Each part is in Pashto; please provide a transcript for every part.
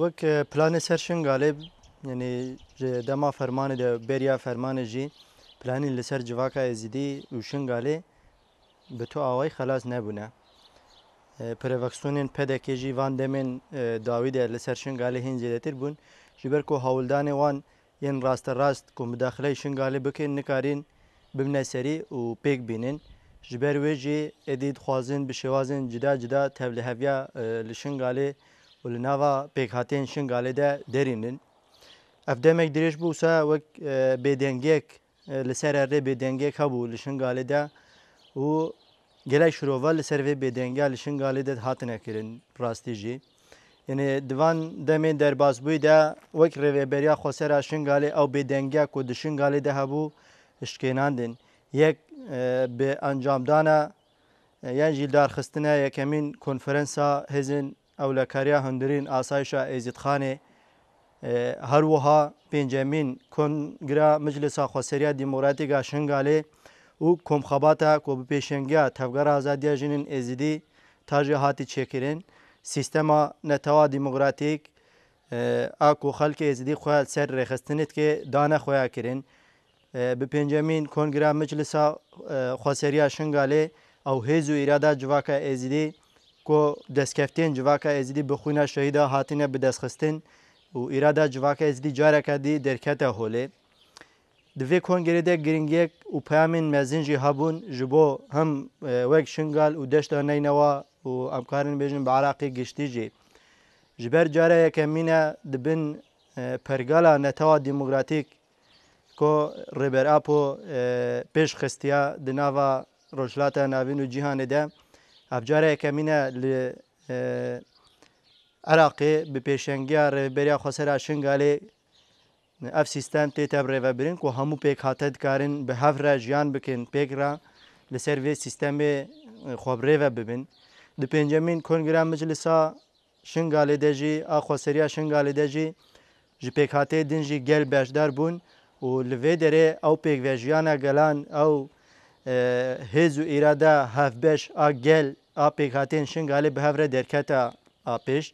وەک پلانە سەرشن گالێب یعنی دەما فەرمانە دە بەریا فەرمانە ژی پلانی لەسەر جوواکە ئێزیدی وشنگالێ بە تۆ ئاوای خلاص نەبوونە پرڤەکسونên pedekêjî van demên e, dawî de li ser şingalê hên zêdetir bûn ji ber ku hawildanê wan yên rasterast ku midaxiley şingalê bikin nikarin bimne serî û pêk bînin ji ber wê jî êdî dixwazin bi şewazên cida cida tevliheviya li e, şingalê و لە ناوا پێکهاتێن شنگالێدا دەرێنن ئەف دەمێک درێژ بوو سا وەک بێدەنگێک لەسەر ئەرێ بێدەنگێک هەبوو لە شنگالێدا و گەلای شرۆڤە لە سەرێ بێدەنگا لە شنگالێدە هاتنەکردن ڕاستیژی یعنی دوان دەمێن دەرباز بوویدا وەک ڕێوێبەریا خۆسەرا شنگالێ ئەو بێدەنگیا و دە شنگالێدا هەبوو شکێناندن یەک بێ ئەنجامدانە یان ژیلدارخستنە یەکەمین کۆنفرەنسا هێزن ئەولەکاریا هەندرین ئاسایشە ئەیزیدخانێ هەروەها پێنجەمین کۆنگرا مجلسا خۆسەریا دیمۆراتیگا شنگالێ و کۆمخەباتە کۆبپێشنگیا تەفگەرا ئازادیا ژنین ئێزیدی تاژی هاتی چێکرێن سیستەما نەتەوا دیموکراتیک ئاکو خەلکی ئێزیدی خۆیان سەر ڕێخستنت کێ دانە خۆیان کرن bi pêncemîn Kongreya Meclisa e, Xweserya Şingalê ew hêz û îrada civaka Êzidî کو دەستکەفتێن جوواکە ئێزیدی بخوینە شەهیدا هاتینە بدەستخستن و ئیرادا جوواکە ئێزیدی جارەکە دی دەرکەتە هۆلێ divê kongerê de giringiyek û peyamên mezin jî hebûn ji bo hem wek şingal û deşta neynewa û emkarin bêjin bi Iraqê giştî jî. Ji ber cara yekemîne dibin pergala netawa demokratîk ko Rêberapo pêşxistiya di nava rojlata navîn û cihanê de, افجاره کمینه ل عراق به پیشنگیا رهبری خسر اشنگالی اف سیستم تی تبره و برین که همو پیک هاتد کارن به هف را جیان بکن پیک را لسر وی سیستم خبره و ببین د پنجمین کنگره مجلسا شنگالی دجی اخوسریا شنگالی دجی جی پیک هاته دنجی گل بشدار بون و لوی دره او پیک ویجیانا گلان او هزو ایراده هف بش اگل apêk hatên şingalê bi hevre derketa apêş.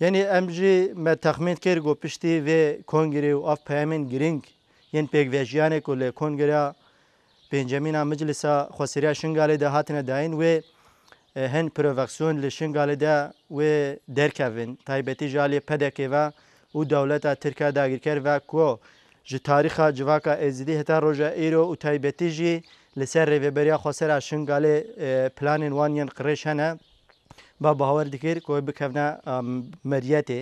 Yenî em jî me texmin kir got piştî vê kongrê û av peyamên giring yên pêkvejiyanê ku lê kongrêya pêncemîna miclisa xwesêriya şingalê de hatine dayîn wê e, hin proveksiyon li şingalê de wê derkevin taybetî jalê pedekeva û dewleta Tirkiya dagirker ve ku ji tarixa civaka êzidî heta roja îro û taybetî jî لسر ریوبریا خسرا شنگال پلان وانین قریش هنه با باور دکر که بکفنا مریته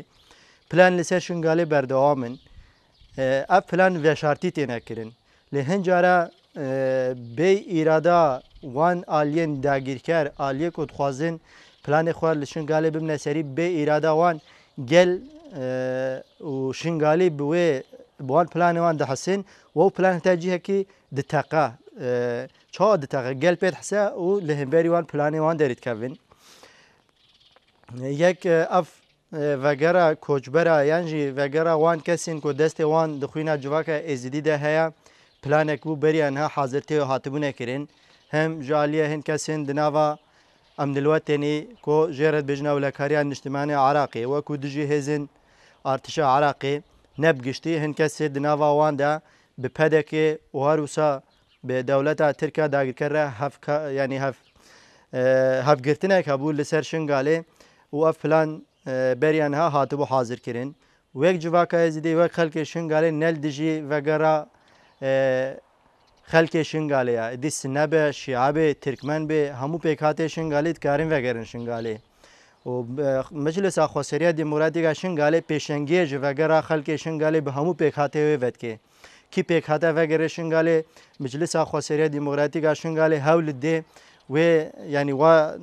پلان لسر شنگال بردوامن اف پلان وشارتی تینه کرن لهنجارا بی ایرادا وان آلین داگیرکر آلیه کد خوازن پلان خوار لشنگالی بمنه سری بی ایرادا وان گل و شنگالی بوی بوان پلان وان ده حسین و پلان تاجیه کی د تاقه çawa diteqe gel pêd hese û li hemberî wan planê wan derîdikevin. Yek ev vegera koçbera yan jî vegera wan kesên ku destê wan di xwîna civaka êzidî de heye planek bû beriyan ha hazirtê û hatibûne kirin. Hem ji aliye hin kesên di nava emdilwetenî ku jêret bêjna wlekariya niştimanê Iraqê weku du jî hêzin artişa Iraqê nebgiştî hin kesê di nava wan de bi pedekê û her wisa به دەوڵەتە ترکە داگیرکەرە ینی هەفگرتنێکە بوو لەسەر شنگالێ و ئەف پلان بەریان ها هاتبوو حاضرکردن وەک جوواکە زیدی وەک خەلکی شنگالێ نەل دژی ڤگەڕا خەلکێ شنگالەیە دیس نەبە شیعابێ ترکمەن بێ هەموو پێک هااتێ شنگالیت کارن ڤگەرن شنگالێ. مجلسا خۆسەریە دیموراتیکا شنگالێ پێشنگێژ ڤگەرا خەلکێ شنگالێ بە هەموو پێک هااتێ وێ ڤەتکێ. ki HDP gere şingali Meclisa Xwaseriya Demokratika şingali hewli dê wê yani wa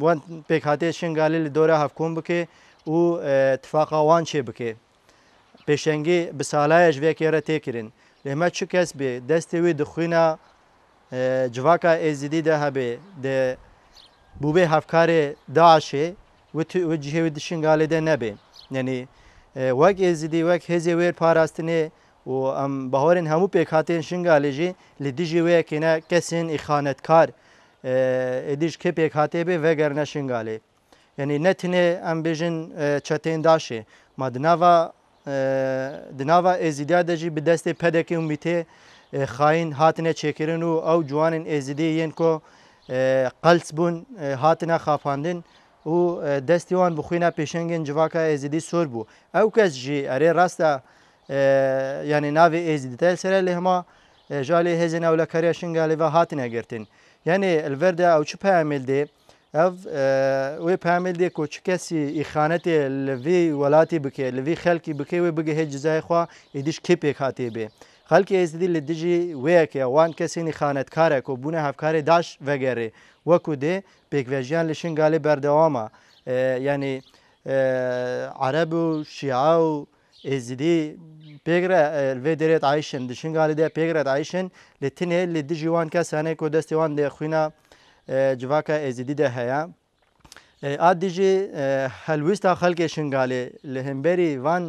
wan PKK şingalî li dora hevkom bike û tifaqa wan çê bike. Pêşengî bi salaya ji vekê re têkirin. Li hema çi kes bê destê wê dixwîna civaka êzidî de hebe de bûbê hevkarê Daişê cihê wê di şingalê de nebe. Yani wek êzidî wek hêzê wêr parastinê و ئەم باوەرن هەموو پێک هااتێن شنگالێژی لە دیژی وەیە کێنە کەسێن ئیخانەتکار ئێدیش کێ پێک هااتێ بێ ڤگەرنە شنگالێ. یعنی نەتنێ ئەم بێژن چەتێن داشێ ما دناوا دناوا ئێزیدا دەژی بدەستێ پەدەکی ومیتێ خاین هاتنە چێکردن و ئەو جوانن ئێزیدی یەن کۆ قەلس بوون هاتنە خافاندن و دەستیوان بخوینە پێشنگن جواکە ئێزیدی سۆر بوو ئەو کەس ژی ئەرێ ڕاستە yani navi ezi ditel sere lehma e, jali hezin evle kariya şingali ve hatine girtin. Yani elverde ev çi pamildi ev e, ve pamildi ku çi kesi ihaneti levi velati bike levi halki bike ve bige hec cezayı xwa ediş kepek hatibi. خلکی از دی لدجی ویک وان کسی نی خانت کاره کو بونه هفکاری داش وگری وکو دی پیکویجیان لشنگالی بردواما یعنی عرب و شیعه و ازدي پیگره الویدرت عایشن دشنگالی ده پیگرت عایشن لتنه لدی جوان کسانه کو دستوان ده خوینا جواکا ازدی ده هيا اد دیجی هلوستا خلق شنگالی لهمبری وان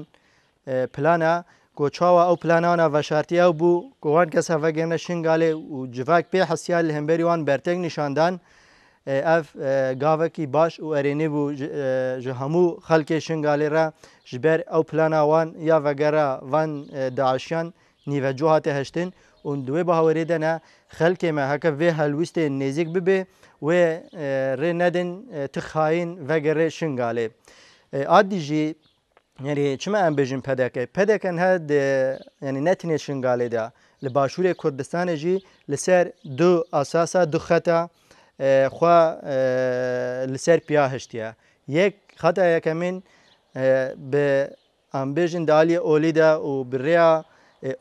پلانا کو چاوا او پلانانا و شرطی او بو کو وان کسا وگرنه شنگالی و جواک پی حسیال لهمبری وان برتنگ نشاندان ev gavekî baş û erênî bû ji hemû xelkê şingalê re ji ber ew plana wan ya vegera van daşiyan nîveco hate heştin û duwê bawerê de ne xelkê me heke vê helwîstê nêzik bibe wê rê nedin tixayîn vegerê şingalê. Adî jî Yerî çime em bêjin pedeke pedeken her de yani netine şingalê da li başûrê Kurdistanê jî li ser du asasa du xeta خوا لسر پیا هشتیا یک خطا یکمین به امبیژن دالی اولیدا و بریا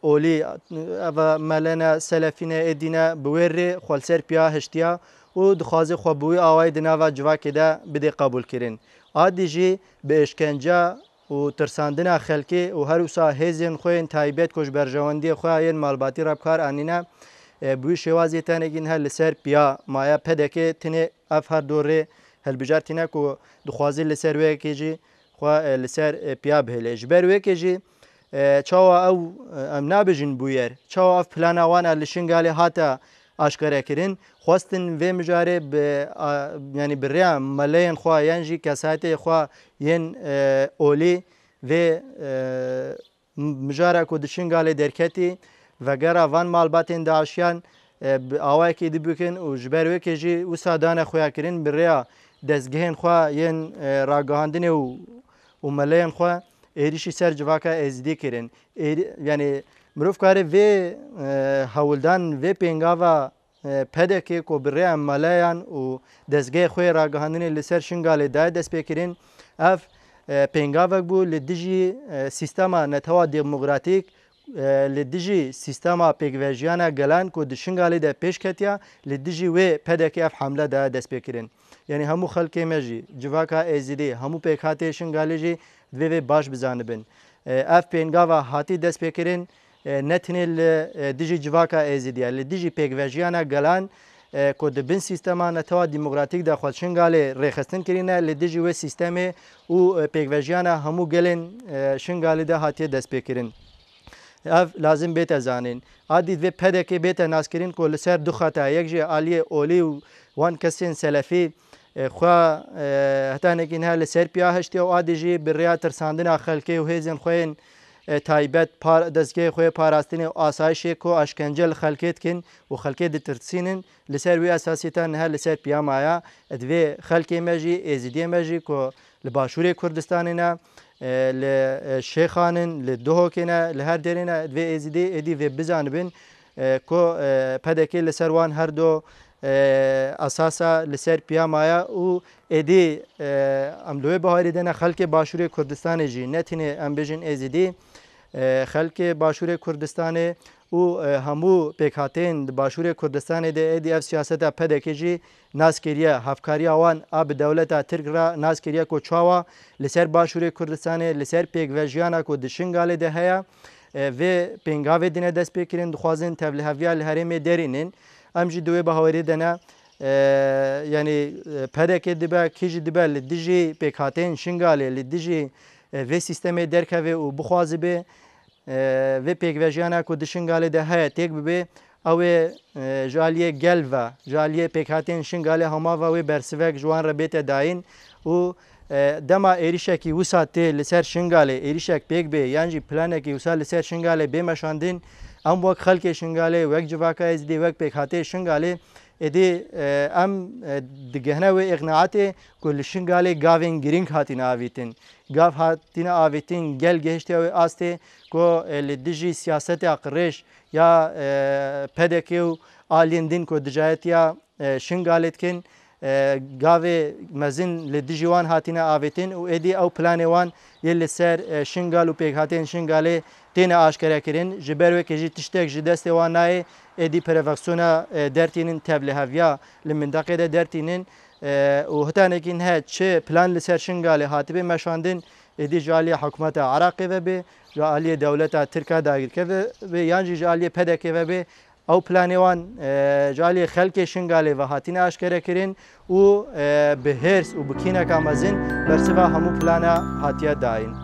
اولی او ملنا سلفین ادینا بویر خو لسر پیا هشتیا او دخوازه خو بوی اوای د ناوا جواکې ده بده قبول کړي عادی جی به اشکنجه او ترساندن خلکی او هر وسه هیزن خو ان تایبیت کوش برژوندی خو ان مالباتی رب کار انینه بوی شوازی تنگین هل سر پیا مایا پدکه تنه اف هر دوره هل بجار تنه کو دخوازی لسر وی کیجی خو لسر پیا بهل اجبر وی کیجی چاوا او ام نابجن بویر چاوا اف پلان وان لشنگالی هاتا اشکره کرین خواستن و مجاره ب یعنی بریا ملین خو یانجی کسات خو ین اولی و مجاره کو دشنگالی درکتی و گر وان مالباتین داعشیان ئاوایکی دبکن و ji ber wekê jî wisa dana xuyakirin bi rêya destgehên xwe yên ragihandinê û û meleyên xwe êrişî ser civaka êzidî kirin. yanî mirov karê vê hewildan vê pêngava pedekê ku bi rêya meleyan û destgehê xê ragihandinê li ser şingalê daye destpêkirin ev pêngavek bû li dijî sîstema netawa demokratîk لی دیجی سیستما پیگویجیانا گلان کو دشنگالی ده پیش کتیا لی دیجی وی پدکی اف حمله ده دست بکرین یعنی همو خلکی مجی جواکا ایزیدی همو پیکاتی شنگالی جی دوی وی باش بزانبن اف پینگاوا هاتی دست بکرین نتنی لی دیجی جواکا ایزیدی لی دیجی پیگویجیانا گلان کو د بن سیستما نتو دیموکراتیک د خلشنګاله ریخستن کړینه ل دجی و سیستم او پیګوجیانه همو ګلن شنګاله د هاتیه د سپیکرین اف لازم بیت زانین عادی دوی پده که بیت ناسکرین کو لسر دو خطا یک جی آلی اولی و وان کسین سلفی خوا هتانه که نه لسر پیا هشتی و عادی جی بر ریا ترساندن خلکی و هیزن خوین تایبەت دەستگەی خۆی پاراستنی و ئاسایشێک و ئاشکەنجل خەلکێتکن و خەلکێ دەترسینن لەسەر وی ئەساسیتان نها لەسەر پیامایە ئەدوێ خەلکێ مەژی ئێزیدێ مەژی کۆ لە باشووری کوردستانینا ل شیخانن ل دهوکنه ل هر درینه و ازیدی ادی و بزانبن کو پدکی لسروان هر دو اساسا لسر پیامایا او ادی املوه بهاری دنه خلک باشور کردستان جی نتینه ام بجن ازیدی خلک باشور کردستان و همو پیکاتین باشور کردستان د ایدی اف سیاست پدکی جی ناسکریه هفکاری اوان اب دولت ترک را ناسکریه کو چاوا لسر باشور کردستان لسر پیک وژیانا کو دشنگال ده هيا و پنگاو دینه دست پیکرین دخوازن تبلیغیا الحرم درینن ام جی دوی بهوری دنه یعنی پدکی دبه کیج دبه لدیجی پیکاتین شنگال لدیجی و سیستم درکوه و بخوازبه ve pekvejiyana ku dişingale de heye tek bibe ew e, jaliye gel ve jaliye e, pekhatên şingale hemava wê bersivek ji wan re bête dayîn û dema êrişekî wisa tê li ser şingalê êrişek pêk bê yan jî planekî wisa li ser şingalê bêmeşandin em wek xelkê şingalê wek civaka ez dê wek pêkhatê şingalê ادي ام دگهنه و اقناعات کل شنگاله گاوین گرینگ هاتین آویتین گاو هاتین آویتین گل گهشتی و آسته کو لدجی سیاست اقرش یا پدکی و آلیندین کو دجایت یا شنگالت کن گاوی مزین لی دیجی وان هاتینه آویتین و ایدی او پلان وان یل سر شنگال و پیک هاتین شنگاله تین آشکره کرین جبروی که جی تشتک جی دست وان نای ایدی پروکسیونا درتینین تبلی هفیا لی منطقه ده درتینین و هتانکین هه چه پلان لی سر شنگاله هاتبه مشاندین ایدی جالی حکومت عراقی و به جالی دولت ترکا داگیر که و یانجی جالی پدکه و به ئەو پلانێوان جاالی خەلکی شنگالی و هاتیە ئاشکرەکردن و بەهێرس و بکینەکە مەزین بەرچوا هەموو پلانە هاتیە داین.